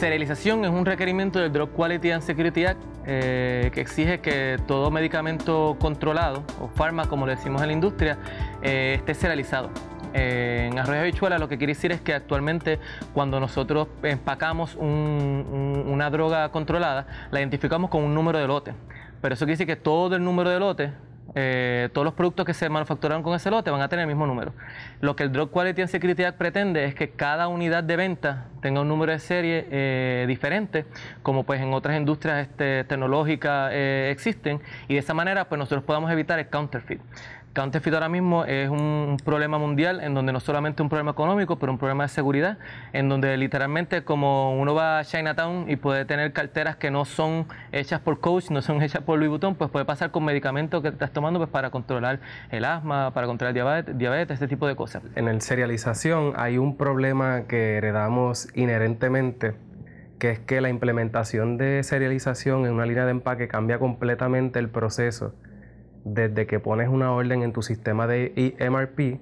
Serialización es un requerimiento del Drug Quality and Security Act eh, que exige que todo medicamento controlado o fármaco, como le decimos en la industria, eh, esté serializado. Eh, en Arroyo Habichuela lo que quiere decir es que actualmente cuando nosotros empacamos una droga controlada, la identificamos con un número de lote. Pero eso quiere decir que todo el número de lote eh, todos los productos que se manufacturaron con ese lote van a tener el mismo número. Lo que el Drug Quality and Security Act pretende es que cada unidad de venta tenga un número de serie eh, diferente, como pues en otras industrias este, tecnológicas eh, existen, y de esa manera pues nosotros podamos evitar el counterfeit. Counterfeit ahora mismo es un problema mundial en donde no solamente un problema económico, pero un problema de seguridad, en donde literalmente como uno va a Chinatown y puede tener carteras que no son hechas por Coach, no son hechas por Louis Vuitton, pues puede pasar con medicamentos que estás tomando pues para controlar el asma, para controlar diabetes, diabetes, este tipo de cosas. En el serialización hay un problema que heredamos inherentemente que es que la implementación de serialización en una línea de empaque cambia completamente el proceso desde que pones una orden en tu sistema de e MRP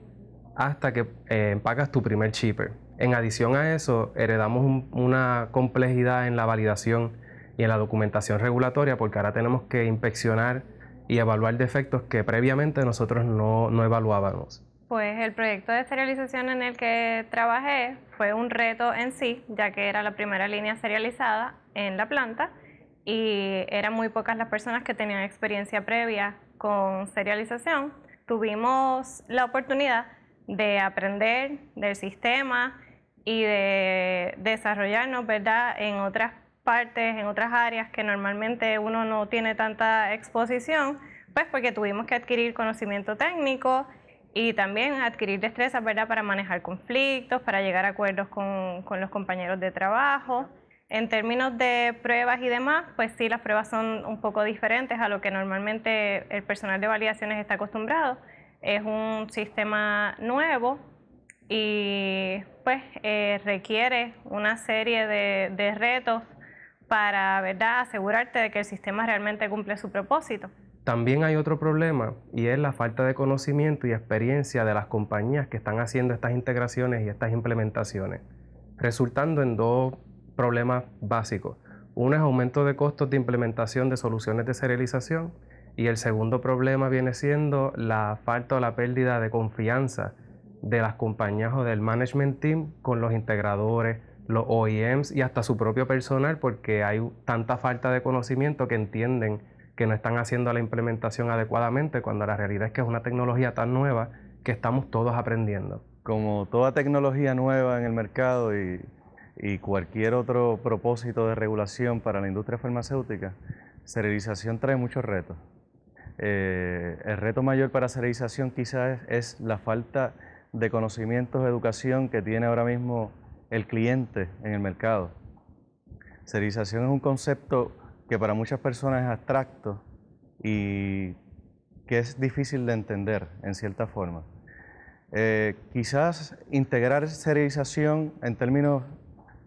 hasta que pagas eh, empacas tu primer chipper. En adición a eso, heredamos una complejidad en la validación y en la documentación regulatoria porque ahora tenemos que inspeccionar y evaluar defectos que previamente nosotros no, no evaluábamos. Pues el proyecto de serialización en el que trabajé fue un reto en sí, ya que era la primera línea serializada en la planta y eran muy pocas las personas que tenían experiencia previa con serialización, tuvimos la oportunidad de aprender del sistema y de desarrollarnos ¿verdad? en otras partes, en otras áreas que normalmente uno no tiene tanta exposición, pues porque tuvimos que adquirir conocimiento técnico y también adquirir destrezas ¿verdad? para manejar conflictos, para llegar a acuerdos con los compañeros de trabajo. En términos de pruebas y demás, pues sí, las pruebas son un poco diferentes a lo que normalmente el personal de validaciones está acostumbrado. Es un sistema nuevo y pues eh, requiere una serie de, de, retos para ¿verdad? asegurarte de que el sistema realmente cumple su propósito. También hay otro problema y es la falta de conocimiento y experiencia de las compañías que están haciendo estas integraciones y estas implementaciones, resultando en dos problemas básicos. Uno es aumento de costos de implementación de soluciones de serialización y el segundo problema viene siendo la falta o la pérdida de confianza de las compañías o del management team con los integradores, los OEMs y hasta su propio personal porque hay tanta falta de conocimiento que entienden que no están haciendo la implementación adecuadamente cuando la realidad es que es una tecnología tan nueva que estamos todos aprendiendo. Como toda tecnología nueva en el mercado y y cualquier otro propósito de regulación para la industria farmacéutica, serialización trae muchos retos. Eh, el reto mayor para serialización quizás es, la falta de conocimientos, educación que tiene ahora mismo el cliente en el mercado. Serialización es un concepto que para muchas personas es abstracto y que es difícil de entender en cierta forma. Eh, quizás integrar serialización en términos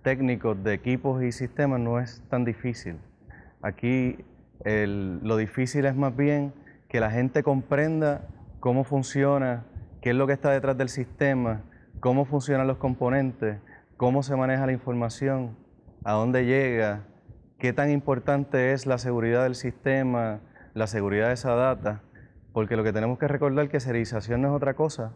técnicos de equipos y sistemas no es tan difícil. Aquí lo difícil es más bien que la gente comprenda cómo funciona, qué es lo que está detrás del sistema, cómo funcionan los componentes, cómo se maneja la información, a dónde llega, qué tan importante es la seguridad del sistema, la seguridad de esa data, porque lo que tenemos que recordar que serialización no es otra cosa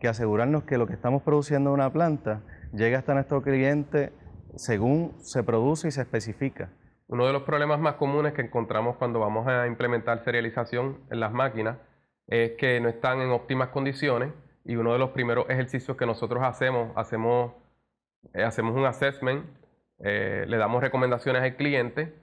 que asegurarnos que lo que estamos produciendo en una planta llega hasta nuestro cliente según se produce y se especifica. Uno de los problemas más comunes que encontramos cuando vamos a implementar serialización en las máquinas es que no están en óptimas condiciones y uno de los primeros ejercicios que nosotros hacemos, hacemos, eh, hacemos un assessment, eh, le damos recomendaciones al cliente,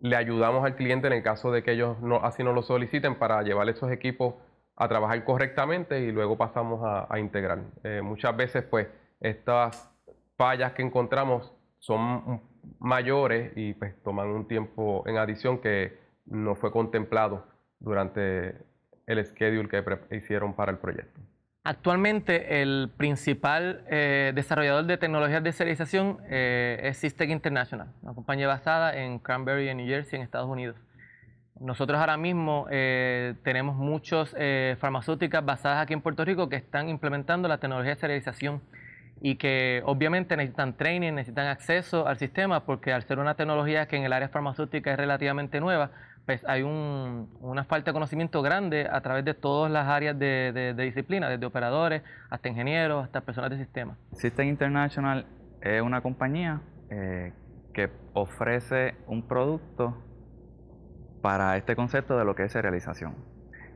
le ayudamos al cliente en el caso de que ellos no, así no lo soliciten para llevar esos equipos a trabajar correctamente y luego pasamos a, integrar. Eh, muchas veces pues estas fallas que encontramos son mayores y pues toman un tiempo en adición que no fue contemplado durante el schedule que hicieron para el proyecto. Actualmente el principal eh, desarrollador de tecnologías de serialización eh, es Systec International, una compañía basada en Cranberry, en New Jersey, en Estados Unidos. Nosotros ahora mismo eh, tenemos muchas farmacéuticas basadas aquí en Puerto Rico que están implementando la tecnología de serialización y que obviamente necesitan training, necesitan acceso al sistema porque al ser una tecnología que en el área farmacéutica es relativamente nueva, pues hay una falta de conocimiento grande a través de todas las áreas de, disciplina, desde operadores hasta ingenieros, hasta personas de sistema. System International es una compañía eh, que ofrece un producto para este concepto de lo que es serialización.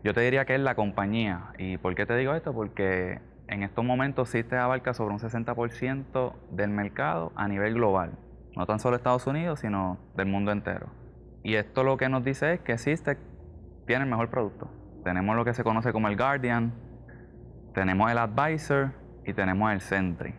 Yo te diría que es la compañía. ¿Y por qué te digo esto? Porque en estos momentos Siste abarca sobre un 60% del mercado a nivel global, no tan solo Estados Unidos, sino del mundo entero. Y esto lo que nos dice es que Siste tiene el mejor producto. Tenemos lo que se conoce como el Guardian, tenemos el Advisor y tenemos el Sentry.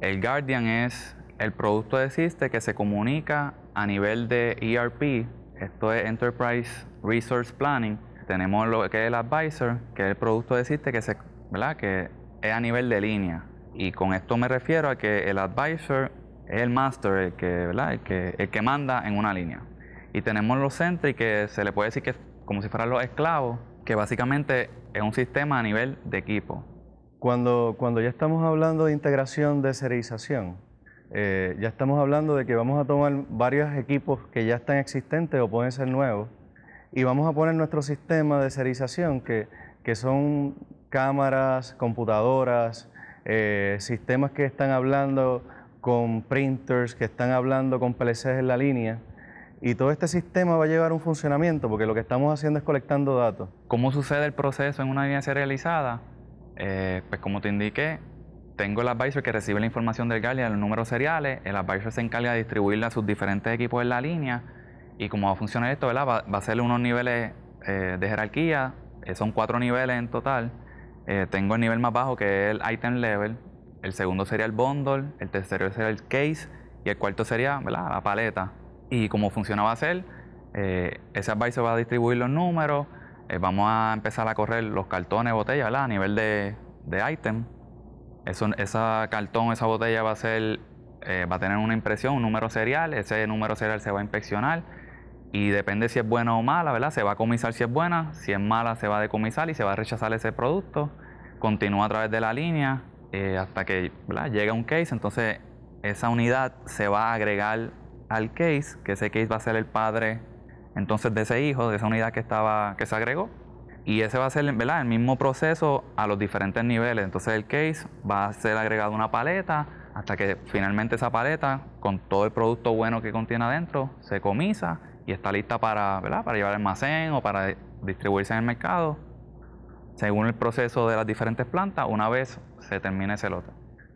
El Guardian es el producto de Siste que se comunica a nivel de ERP, esto es Enterprise Resource Planning. Tenemos lo que es el Advisor, que es el producto de Siste que se, ¿verdad? que es a nivel de línea. Y con esto me refiero a que el advisor es el master, el que, ¿verdad? que, el que manda en una línea. Y tenemos los centric que se le puede decir que es como si fueran los esclavos, que básicamente es un sistema a nivel de equipo. Cuando, cuando ya estamos hablando de integración de serización, eh, ya estamos hablando de que vamos a tomar varios equipos que ya están existentes o pueden ser nuevos y vamos a poner nuestro sistema de serialización que, que son cámaras, computadoras, eh, sistemas que están hablando con printers, que están hablando con PLCs en la línea. Y todo este sistema va a llevar un funcionamiento porque lo que estamos haciendo es colectando datos. ¿Cómo sucede el proceso en una línea serializada? Eh, pues como te indiqué, tengo el advisor que recibe la información del GALIA, los números seriales, el advisor se encarga de distribuirla a sus diferentes equipos en la línea y cómo va a funcionar esto, ¿verdad? Va, a ser unos niveles eh, de jerarquía, son cuatro niveles en total eh, tengo el nivel más bajo que es el item level, el segundo sería el bundle, el tercero sería el case y el cuarto sería la paleta. Y como funciona va a ser, eh, ese advisor va a distribuir los números, eh, vamos a empezar a correr los cartones, botellas ¿verdad? a nivel de, item. Eso, esa cartón, esa botella va a ser, va a tener una impresión, un número serial, ese número serial se va a inspeccionar y depende si es buena o mala, ¿verdad? Se va a comisar si es buena, si es mala se va a decomisar y se va a rechazar ese producto. Continúa a través de la línea eh, hasta que llega un case, entonces esa unidad se va a agregar al case, que ese case va a ser el padre entonces de ese hijo, de esa unidad que estaba que se agregó. Y ese va a ser ¿verdad? el mismo proceso a los diferentes niveles. Entonces el case va a ser agregado a una paleta hasta que finalmente esa paleta, con todo el producto bueno que contiene adentro, se comisa y está lista para, para llevar al almacén o para distribuirse en el mercado, según el proceso de las diferentes plantas, una vez se termine ese lote.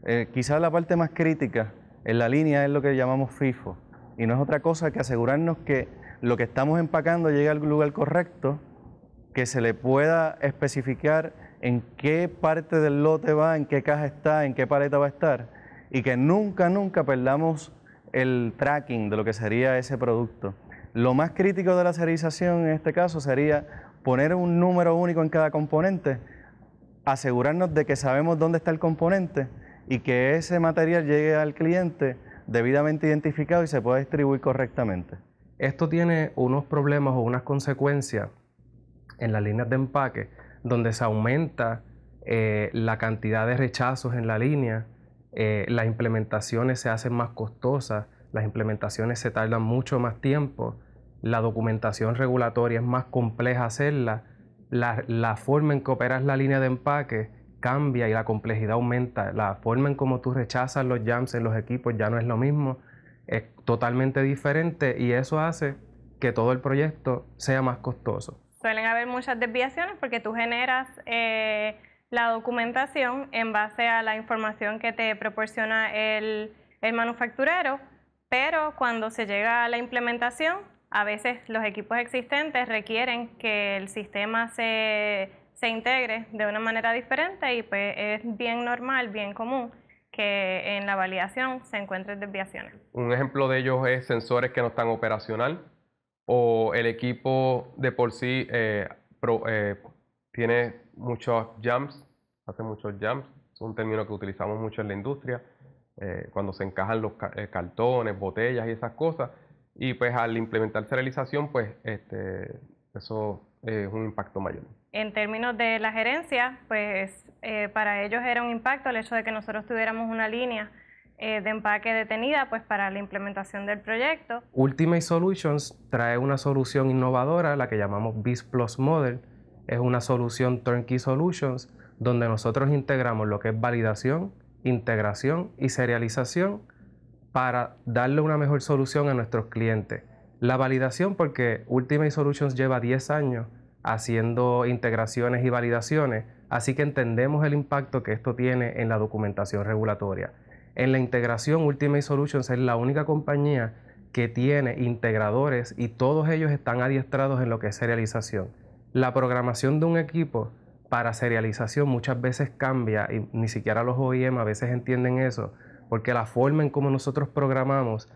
Eh, quizás la parte más crítica en la línea es lo que llamamos FIFO, y no es otra cosa que asegurarnos que lo que estamos empacando llegue al lugar correcto, que se le pueda especificar en qué parte del lote va, en qué caja está, en qué paleta va a estar, y que nunca, nunca perdamos el tracking de lo que sería ese producto. Lo más crítico de la serialización en este caso sería poner un número único en cada componente, asegurarnos de que sabemos dónde está el componente y que ese material llegue al cliente debidamente identificado y se pueda distribuir correctamente. Esto tiene unos problemas o unas consecuencias en las líneas de empaque, donde se aumenta eh, la cantidad de rechazos en la línea, eh, las implementaciones se hacen más costosas, las implementaciones se tardan mucho más tiempo la documentación regulatoria es más compleja hacerla, la, forma en que operas la línea de empaque cambia y la complejidad aumenta, la forma en cómo tú rechazas los jams en los equipos ya no es lo mismo, es totalmente diferente y eso hace que todo el proyecto sea más costoso. Suelen haber muchas desviaciones porque tú generas eh, la documentación en base a la información que te proporciona el, el manufacturero, pero cuando se llega a la implementación a veces los equipos existentes requieren que el sistema se, integre de una manera diferente y pues es bien normal, bien común que en la validación se encuentren desviaciones. Un ejemplo de ellos es sensores que no están operacional o el equipo de por sí eh, eh, tiene muchos jumps, hace muchos jumps, es un término que utilizamos mucho en la industria, eh, cuando se encajan los cartones, botellas y esas cosas y pues al implementar serialización, pues este, eso es un impacto mayor. En términos de la gerencia, pues eh, para ellos era un impacto el hecho de que nosotros tuviéramos una línea eh, de empaque detenida pues para la implementación del proyecto. Ultimate Solutions trae una solución innovadora, la que llamamos BIS Plus Model. Es una solución Turnkey Solutions donde nosotros integramos lo que es validación, integración y serialización para darle una mejor solución a nuestros clientes. La validación, porque Ultimate Solutions lleva 10 años haciendo integraciones y validaciones, así que entendemos el impacto que esto tiene en la documentación regulatoria. En la integración, Ultimate Solutions es la única compañía que tiene integradores y todos ellos están adiestrados en lo que es serialización. La programación de un equipo para serialización muchas veces cambia y ni siquiera los OEM a veces entienden eso porque la forma en cómo nosotros programamos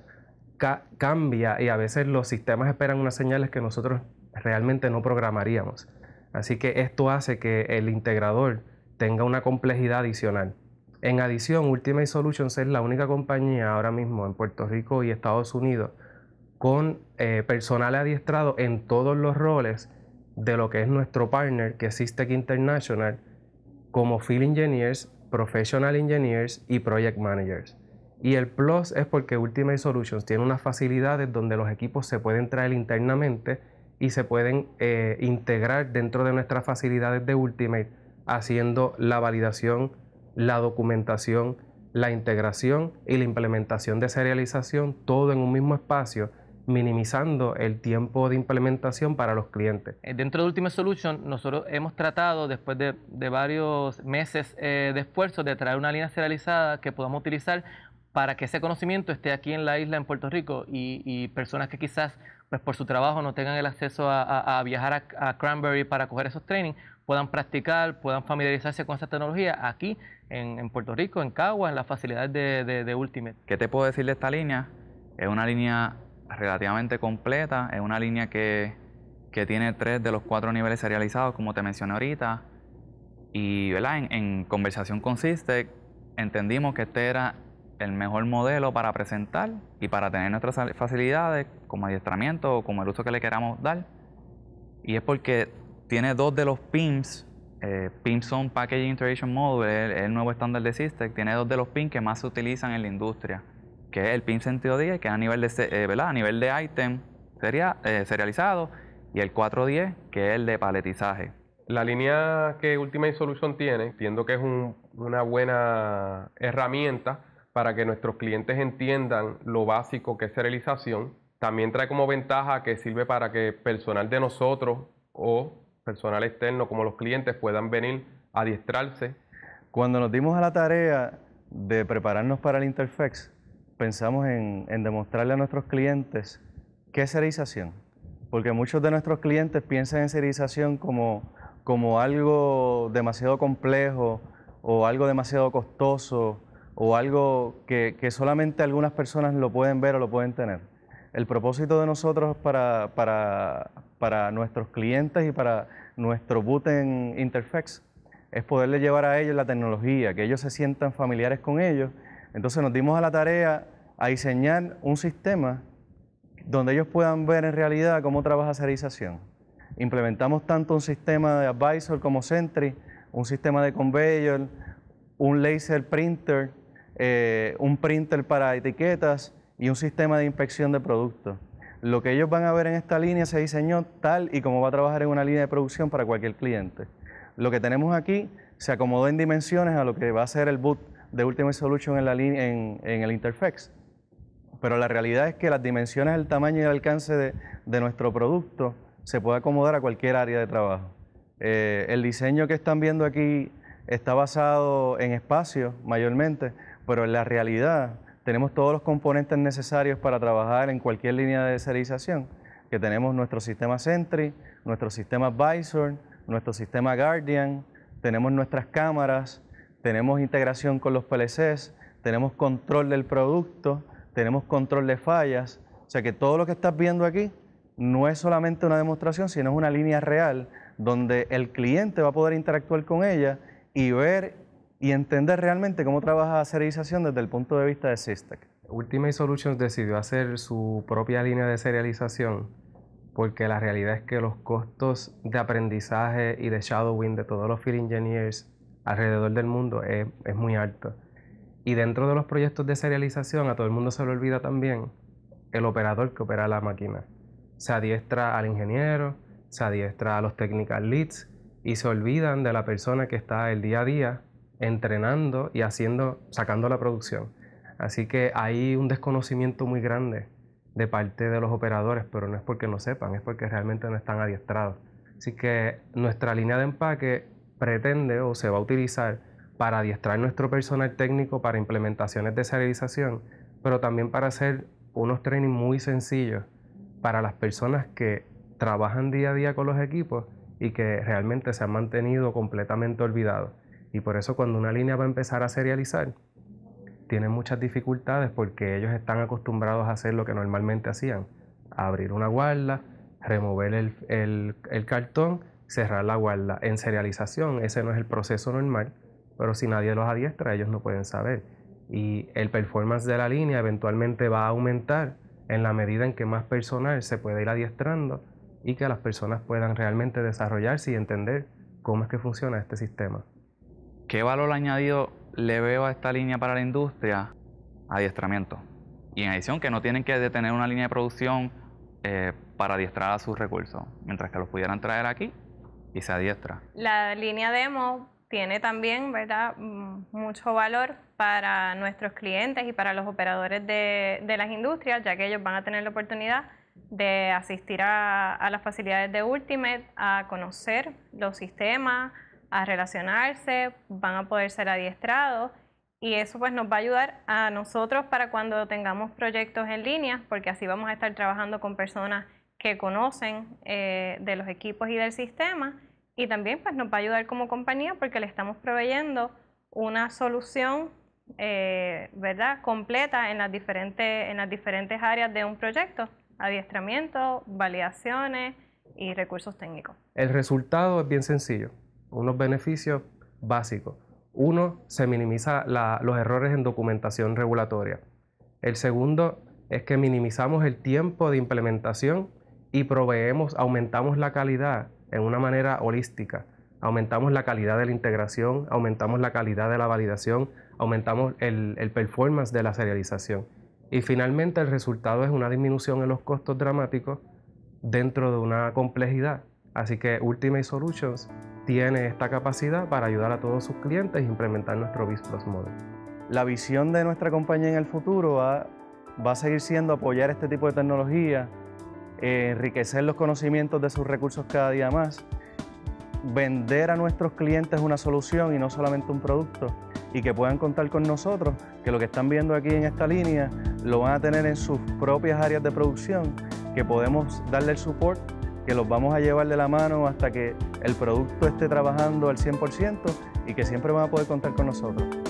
cambia y a veces los sistemas esperan unas señales que nosotros realmente no programaríamos. Así que esto hace que el integrador tenga una complejidad adicional. En adición, Ultimate Solutions es la única compañía ahora mismo en Puerto Rico y Estados Unidos con eh, personal adiestrado en todos los roles de lo que es nuestro partner, que es Systec International, como Field Engineers, Professional Engineers y Project Managers. Y el plus es porque Ultimate Solutions tiene unas facilidades donde los equipos se pueden traer internamente y se pueden eh, integrar dentro de nuestras facilidades de Ultimate, haciendo la validación, la documentación, la integración y la implementación de serialización todo en un mismo espacio minimizando el tiempo de implementación para los clientes. Eh, dentro de Ultimate Solution, nosotros hemos tratado, después de, varios meses eh, de esfuerzo, de traer una línea serializada que podamos utilizar para que ese conocimiento esté aquí en la isla, en Puerto Rico, y, personas que quizás pues por su trabajo no tengan el acceso a, viajar a, Cranberry para coger esos trainings, puedan practicar, puedan familiarizarse con esa tecnología aquí en, Puerto Rico, en Cagua, en las facilidades de Ultimate. ¿Qué te puedo decir de esta línea? Es una línea relativamente completa. Es una línea que, tiene tres de los cuatro niveles serializados, como te mencioné ahorita. Y ¿verdad? En, conversación con entendimos que este era el mejor modelo para presentar y para tener nuestras facilidades como adiestramiento o como el uso que le queramos dar. Y es porque tiene dos de los PIMS, eh, PIMS son Packaging Integration Module, el, nuevo estándar de sistec tiene dos de los PIMS que más se utilizan en la industria que es el pin sentido 10, que es a nivel de, eh, A nivel de item sería, eh, serializado, y el 410, que es el de paletizaje. La línea que Ultimate Solution tiene, entiendo que es una buena herramienta para que nuestros clientes entiendan lo básico que es serialización. También trae como ventaja que sirve para que personal de nosotros o personal externo como los clientes puedan venir a adiestrarse. Cuando nos dimos a la tarea de prepararnos para el Interfex, pensamos en, demostrarle a nuestros clientes qué es serización. Porque muchos de nuestros clientes piensan en serización como, como algo demasiado complejo o algo demasiado costoso o algo que, solamente algunas personas lo pueden ver o lo pueden tener. El propósito de nosotros para, para nuestros clientes y para nuestro boot en Interfax es poderle llevar a ellos la tecnología, que ellos se sientan familiares con ellos entonces nos dimos a la tarea a diseñar un sistema donde ellos puedan ver en realidad cómo trabaja serización. Implementamos tanto un sistema de advisor como Sentry, un sistema de conveyor, un laser printer, eh, un printer para etiquetas y un sistema de inspección de productos. Lo que ellos van a ver en esta línea se diseñó tal y como va a trabajar en una línea de producción para cualquier cliente. Lo que tenemos aquí se acomodó en dimensiones a lo que va a ser el boot de Ultimate Solution en, la en, en, el Interfex. Pero la realidad es que las dimensiones, el tamaño y el alcance de, nuestro producto se puede acomodar a cualquier área de trabajo. Eh, el diseño que están viendo aquí está basado en espacio mayormente, pero en la realidad tenemos todos los componentes necesarios para trabajar en cualquier línea de serialización, que tenemos nuestro sistema Sentry, nuestro sistema Visor, nuestro sistema Guardian, tenemos nuestras cámaras, tenemos integración con los PLCs, tenemos control del producto, tenemos control de fallas. O sea que todo lo que estás viendo aquí no es solamente una demostración, sino es una línea real donde el cliente va a poder interactuar con ella y ver y entender realmente cómo trabaja la serialización desde el punto de vista de Systec. Ultimate Solutions decidió hacer su propia línea de serialización porque la realidad es que los costos de aprendizaje y de shadowing de todos los field engineers alrededor del mundo es, muy alto. Y dentro de los proyectos de serialización, a todo el mundo se le olvida también el operador que opera la máquina. Se adiestra al ingeniero, se adiestra a los technical leads y se olvidan de la persona que está el día a día entrenando y haciendo, sacando la producción. Así que hay un desconocimiento muy grande de parte de los operadores, pero no es porque no sepan, es porque realmente no están adiestrados. Así que nuestra línea de empaque pretende o se va a utilizar para adiestrar nuestro personal técnico para implementaciones de serialización, pero también para hacer unos training muy sencillos para las personas que trabajan día a día con los equipos y que realmente se han mantenido completamente olvidados. Y por eso cuando una línea va a empezar a serializar, tienen muchas dificultades porque ellos están acostumbrados a hacer lo que normalmente hacían, abrir una guarda, remover el cartón cerrar la guarda. En serialización, ese no es el proceso normal, pero si nadie los adiestra, ellos no pueden saber. Y el performance de la línea eventualmente va a aumentar en la medida en que más personal se puede ir adiestrando y que las personas puedan realmente desarrollarse y entender cómo es que funciona este sistema. ¿Qué valor añadido le veo a esta línea para la industria? Adiestramiento. Y en adición que no tienen que detener una línea de producción eh, para adiestrar a sus recursos, mientras que los pudieran traer aquí y se adiestra. La línea demo tiene también, ¿verdad?, mm, mucho valor para nuestros clientes y para los operadores de, las industrias, ya que ellos van a tener la oportunidad de asistir a, las facilidades de Ultimate, a conocer los sistemas, a relacionarse, van a poder ser adiestrados y eso pues nos va a ayudar a nosotros para cuando tengamos proyectos en línea, porque así vamos a estar trabajando con personas que conocen eh, de los equipos y del sistema y también pues nos va a ayudar como compañía porque le estamos proveyendo una solución eh, ¿verdad? completa en las, diferentes, en las diferentes áreas de un proyecto, adiestramiento, validaciones y recursos técnicos. El resultado es bien sencillo, unos beneficios básicos. Uno, se minimiza los errores en documentación regulatoria. El segundo es que minimizamos el tiempo de implementación y proveemos, aumentamos la calidad en una manera holística. Aumentamos la calidad de la integración, aumentamos la calidad de la validación, aumentamos el, performance de la serialización. Y finalmente el resultado es una disminución en los costos dramáticos dentro de una complejidad. Así que Ultimate Solutions tiene esta capacidad para ayudar a todos sus clientes a implementar nuestro BIS Model. La visión de nuestra compañía en el futuro va, va a seguir siendo apoyar este tipo de tecnología enriquecer los conocimientos de sus recursos cada día más, vender a nuestros clientes una solución y no solamente un producto y que puedan contar con nosotros, que lo que están viendo aquí en esta línea lo van a tener en sus propias áreas de producción, que podemos darle el support, que los vamos a llevar de la mano hasta que el producto esté trabajando al 100% y que siempre van a poder contar con nosotros.